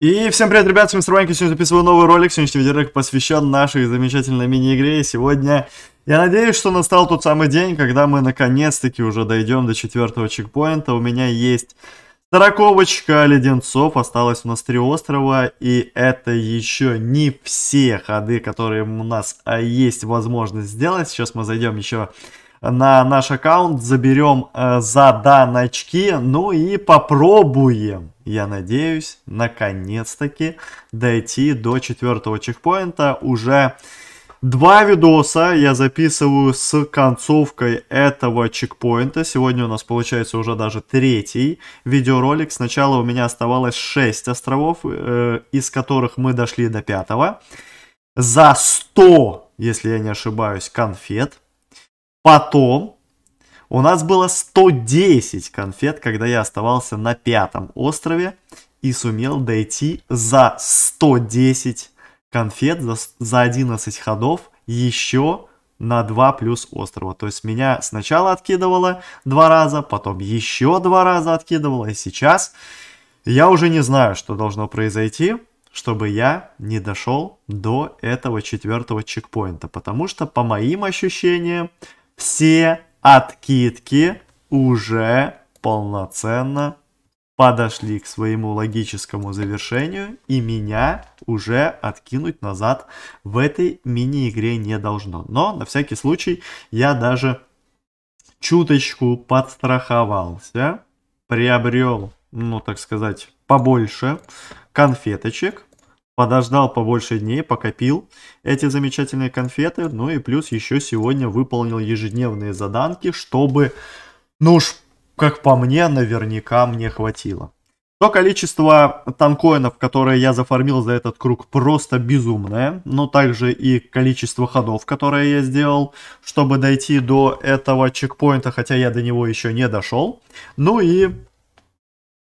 И всем привет, ребят, с вами Строванько, сегодня записываю новый ролик, сегодняшний видеоролик посвящен нашей замечательной мини-игре, и сегодня я надеюсь, что настал тот самый день, когда мы наконец-таки уже дойдем до четвертого чекпоинта, у меня есть сороковочка леденцов, осталось у нас три острова, и это еще не все ходы, которые у нас а есть возможность сделать, сейчас мы зайдем еще на наш аккаунт, заберем э, очки, ну и попробуем, я надеюсь, наконец-таки дойти до четвертого чекпоинта уже... Два видоса я записываю с концовкой этого чекпоинта. Сегодня у нас получается уже даже третий видеоролик. Сначала у меня оставалось 6 островов, э, из которых мы дошли до пятого. За 100, если я не ошибаюсь, конфет. Потом у нас было 110 конфет, когда я оставался на пятом острове и сумел дойти за 110 конфет, за, за 11 ходов еще на 2 плюс острова. То есть меня сначала откидывало два раза, потом еще два раза откидывало, и сейчас я уже не знаю, что должно произойти, чтобы я не дошел до этого четвертого чекпоинта, потому что по моим ощущениям все откидки уже полноценно подошли к своему логическому завершению, и меня уже откинуть назад в этой мини-игре не должно. Но на всякий случай я даже чуточку подстраховался, приобрел, ну так сказать, побольше конфеточек, подождал побольше дней, покопил эти замечательные конфеты, ну и плюс еще сегодня выполнил ежедневные заданки, чтобы, ну уж, как по мне, наверняка мне хватило. То количество танкоинов, которые я зафармил за этот круг, просто безумное. Но также и количество ходов, которые я сделал, чтобы дойти до этого чекпоинта, хотя я до него еще не дошел. Ну и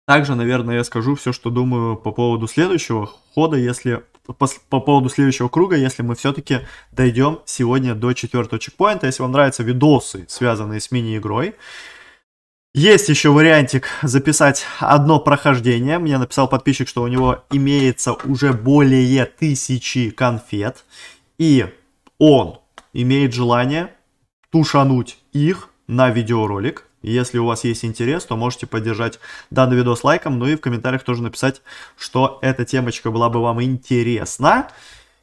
также, наверное, я скажу все, что думаю по поводу следующего хода, если по, по поводу следующего круга, если мы все-таки дойдем сегодня до четвертого чекпоинта. Если вам нравятся видосы, связанные с мини-игрой, есть еще вариантик записать одно прохождение. Мне написал подписчик, что у него имеется уже более тысячи конфет. И он имеет желание тушануть их на видеоролик. Если у вас есть интерес, то можете поддержать данный видос лайком, ну и в комментариях тоже написать, что эта темочка была бы вам интересна.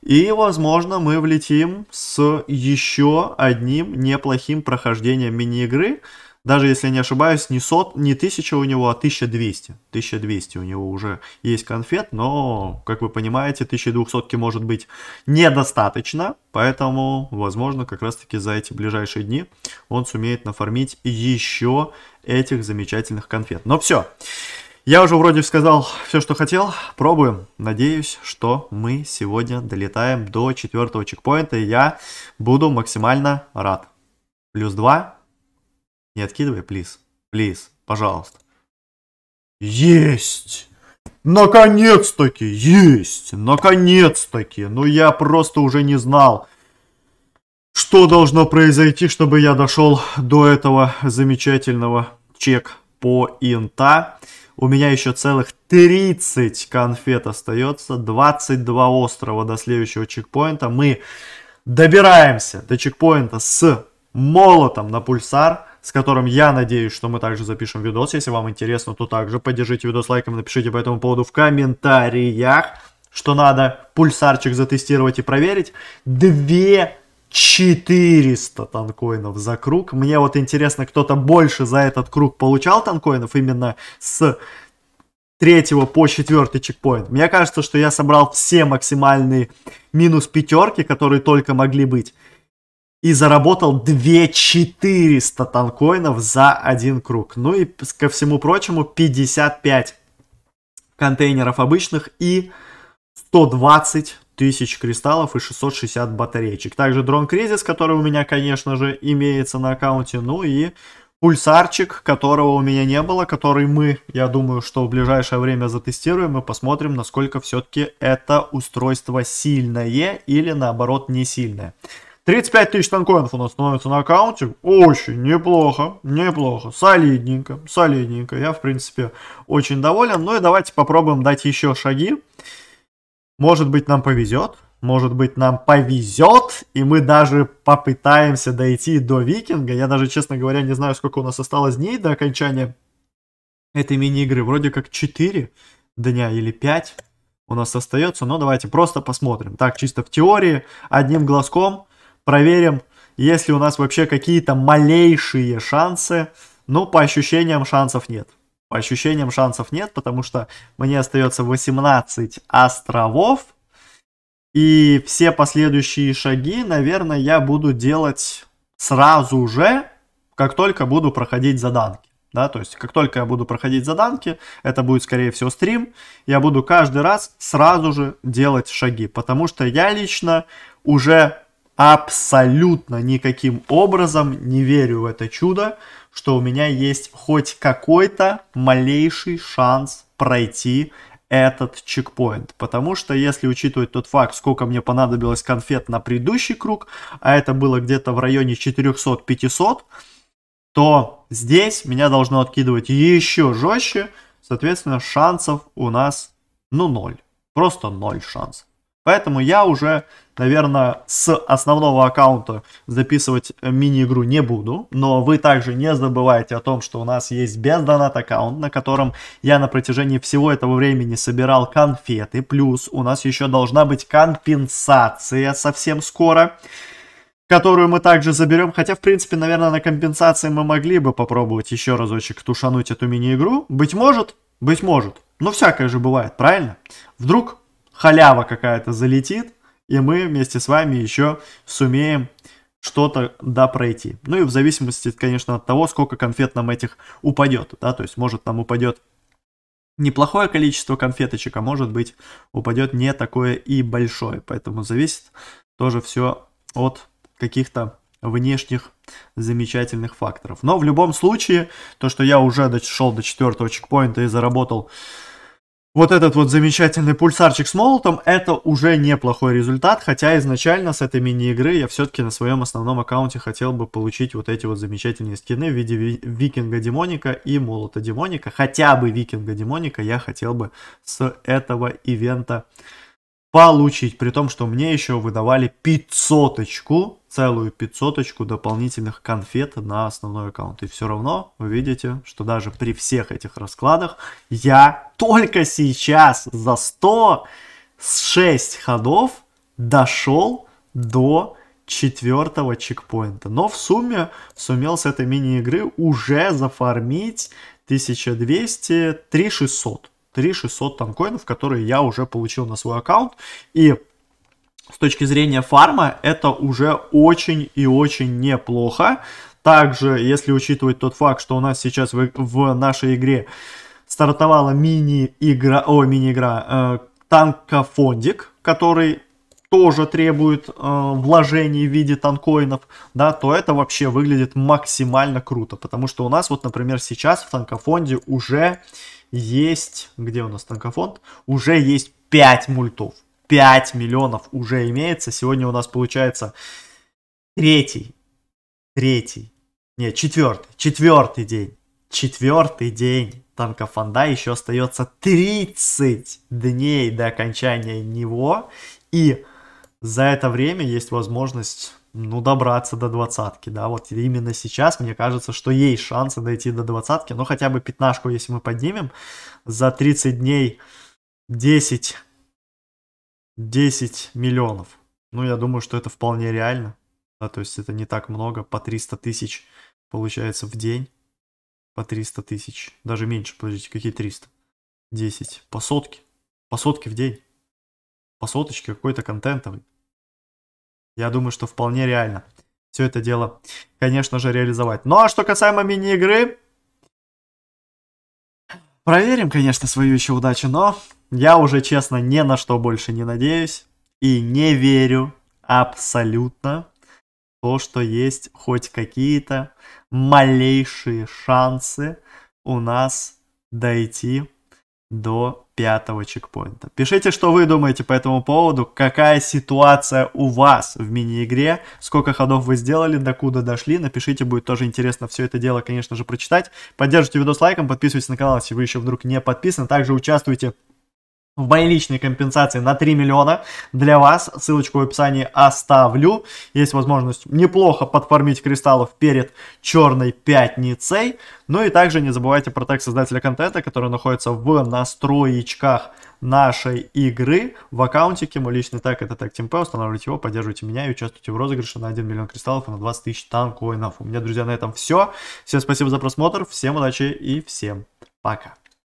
И, возможно, мы влетим с еще одним неплохим прохождением мини-игры, даже если не ошибаюсь, не, сот, не 1000 у него, а 1200. 1200 у него уже есть конфет, но, как вы понимаете, 1200 может быть недостаточно, поэтому, возможно, как раз-таки за эти ближайшие дни он сумеет нафармить еще этих замечательных конфет. Но все, я уже вроде сказал все, что хотел. Пробуем. Надеюсь, что мы сегодня долетаем до четвертого чекпоинта, и я буду максимально рад. Плюс 2, не откидывай, плиз. Плиз, пожалуйста. Есть! Наконец-таки! Есть! Наконец-таки! Ну я просто уже не знал, что должно произойти, чтобы я дошел до этого замечательного чек по Инта. У меня еще целых 30 конфет остается, 22 острова до следующего чекпоинта. Мы добираемся до чекпоинта с молотом на пульсар с которым я надеюсь, что мы также запишем видос. Если вам интересно, то также поддержите видос лайком, напишите по этому поводу в комментариях, что надо пульсарчик затестировать и проверить. Две 400 танкоинов за круг. Мне вот интересно, кто-то больше за этот круг получал танкоинов именно с третьего по четвертый чекпоинт. Мне кажется, что я собрал все максимальные минус пятерки, которые только могли быть и заработал 2400 танкоинов за один круг. Ну и ко всему прочему 55 контейнеров обычных и 120 тысяч кристаллов и 660 батареечек. Также дрон Кризис, который у меня, конечно же, имеется на аккаунте. Ну и пульсарчик, которого у меня не было, который мы, я думаю, что в ближайшее время затестируем и посмотрим, насколько все-таки это устройство сильное или наоборот не сильное. 35 тысяч танкоинов у нас становится на аккаунте. Очень неплохо, неплохо, солидненько, солидненько. Я, в принципе, очень доволен. Ну и давайте попробуем дать еще шаги. Может быть, нам повезет. Может быть, нам повезет, и мы даже попытаемся дойти до Викинга. Я даже, честно говоря, не знаю, сколько у нас осталось дней до окончания этой мини-игры. Вроде как 4 дня или 5 у нас остается, но давайте просто посмотрим. Так, чисто в теории, одним глазком проверим, есть ли у нас вообще какие-то малейшие шансы. но ну, по ощущениям шансов нет. По ощущениям шансов нет, потому что мне остается 18 островов. И все последующие шаги, наверное, я буду делать сразу же, как только буду проходить заданки. Да, то есть, как только я буду проходить заданки, это будет, скорее всего, стрим, я буду каждый раз сразу же делать шаги, потому что я лично уже абсолютно никаким образом не верю в это чудо, что у меня есть хоть какой-то малейший шанс пройти этот чекпоинт. Потому что если учитывать тот факт, сколько мне понадобилось конфет на предыдущий круг, а это было где-то в районе 400-500, то здесь меня должно откидывать еще жестче. Соответственно, шансов у нас, ну, ноль. Просто ноль шансов. Поэтому я уже, наверное, с основного аккаунта записывать э, мини-игру не буду. Но вы также не забывайте о том, что у нас есть бездонат аккаунт, на котором я на протяжении всего этого времени собирал конфеты. Плюс у нас еще должна быть компенсация совсем скоро которую мы также заберем. Хотя, в принципе, наверное, на компенсации мы могли бы попробовать еще разочек тушануть эту мини-игру. Быть может, быть может. Но всякое же бывает, правильно? Вдруг халява какая-то залетит, и мы вместе с вами еще сумеем что-то да пройти. Ну и в зависимости, конечно, от того, сколько конфет нам этих упадет, да, то есть может нам упадет неплохое количество конфеточек, а может быть упадет не такое и большое, поэтому зависит тоже все от каких-то внешних замечательных факторов. Но в любом случае, то, что я уже дошел до четвертого чекпоинта и заработал вот этот вот замечательный пульсарчик с молотом, это уже неплохой результат, хотя изначально с этой мини-игры я все-таки на своем основном аккаунте хотел бы получить вот эти вот замечательные скины в виде викинга демоника и молота демоника, хотя бы викинга демоника я хотел бы с этого ивента получить, при том, что мне еще выдавали 500 очку целую пятьсоточку дополнительных конфет на основной аккаунт. И все равно вы видите, что даже при всех этих раскладах я только сейчас за 106 ходов дошел до четвертого чекпоинта. Но в сумме сумел с этой мини-игры уже зафармить 1200, 3600. 3600 там коинов, которые я уже получил на свой аккаунт. И с точки зрения фарма это уже очень и очень неплохо. Также, если учитывать тот факт, что у нас сейчас в, в нашей игре стартовала мини-игра, о, мини-игра, э, танкофондик, который тоже требует э, вложений в виде танкоинов, да, то это вообще выглядит максимально круто, потому что у нас вот, например, сейчас в танкофонде уже есть, где у нас танкофонд, уже есть 5 мультов. 5 миллионов уже имеется. Сегодня у нас получается третий, третий, не четвертый, четвертый день, четвертый день танка Фонда еще остается 30 дней до окончания него. И за это время есть возможность, ну, добраться до двадцатки, да, вот именно сейчас, мне кажется, что есть шансы дойти до двадцатки, ну, хотя бы пятнашку, если мы поднимем, за 30 дней 10 10 миллионов. Ну, я думаю, что это вполне реально. Да, то есть это не так много, по 300 тысяч получается в день. По 300 тысяч, даже меньше, подождите, какие 300? 10, по сотке, по сотке в день. По соточке какой-то контентовый. Я думаю, что вполне реально все это дело, конечно же, реализовать. Ну а что касаемо мини-игры, проверим, конечно, свою еще удачу, но я уже, честно, ни на что больше не надеюсь и не верю абсолютно то, что есть хоть какие-то малейшие шансы у нас дойти до пятого чекпоинта. Пишите, что вы думаете по этому поводу, какая ситуация у вас в мини-игре, сколько ходов вы сделали, докуда дошли, напишите, будет тоже интересно все это дело, конечно же, прочитать. Поддержите видос лайком, подписывайтесь на канал, если вы еще вдруг не подписаны, также участвуйте в моей личной компенсации на 3 миллиона для вас. Ссылочку в описании оставлю. Есть возможность неплохо подформить кристаллов перед Черной Пятницей. Ну и также не забывайте про тег создателя контента, который находится в настроечках нашей игры в аккаунтике. Мой личный тег это тег ТимП. Устанавливайте его, поддерживайте меня и участвуйте в розыгрыше на 1 миллион кристаллов и на 20 тысяч танкоинов. У меня, друзья, на этом все. Всем спасибо за просмотр, всем удачи и всем пока.